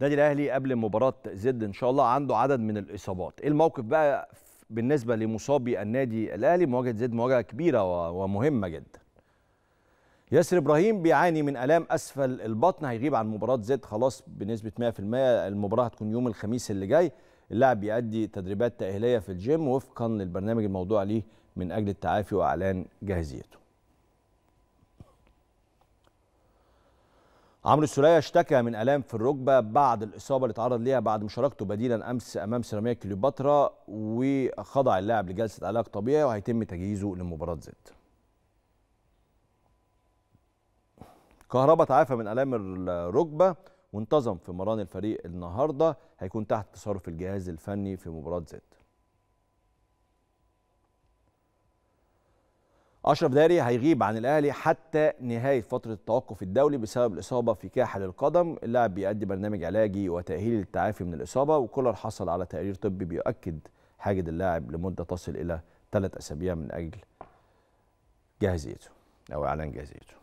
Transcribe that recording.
النادي الاهلي قبل مباراه زد ان شاء الله عنده عدد من الاصابات ايه الموقف بقى بالنسبه لمصابي النادي الاهلي مواجهه زد مواجهه كبيره ومهمه جدا ياسر ابراهيم بيعاني من الام اسفل البطن هيغيب عن مباراه زد خلاص بنسبه 100% المباراه هتكون يوم الخميس اللي جاي اللاعب بيأدي تدريبات تأهيلية في الجيم وفقا للبرنامج الموضوع ليه من أجل التعافي وأعلان جاهزيته عمرو السوليه اشتكى من الام في الركبه بعد الاصابه اللي تعرض ليها بعد مشاركته بديلا امس امام سيراميكا كليوباترا وخضع اللاعب لجلسه علاج طبيعي وهيتم تجهيزه لمباراه زد. كهربا تعافى من الام الركبه وانتظم في مران الفريق النهارده هيكون تحت تصرف الجهاز الفني في مباراه زد. أشرف داري هيغيب عن الأهلي حتى نهاية فترة التوقف الدولي بسبب الإصابة في كاحل القدم اللاعب بيأدي برنامج علاجي وتاهيل للتعافي من الإصابة وكولر حصل على تقرير طبي بيؤكد حاجه اللاعب لمدة تصل إلى ثلاث أسابيع من أجل جاهزيته أو إعلان جاهزيته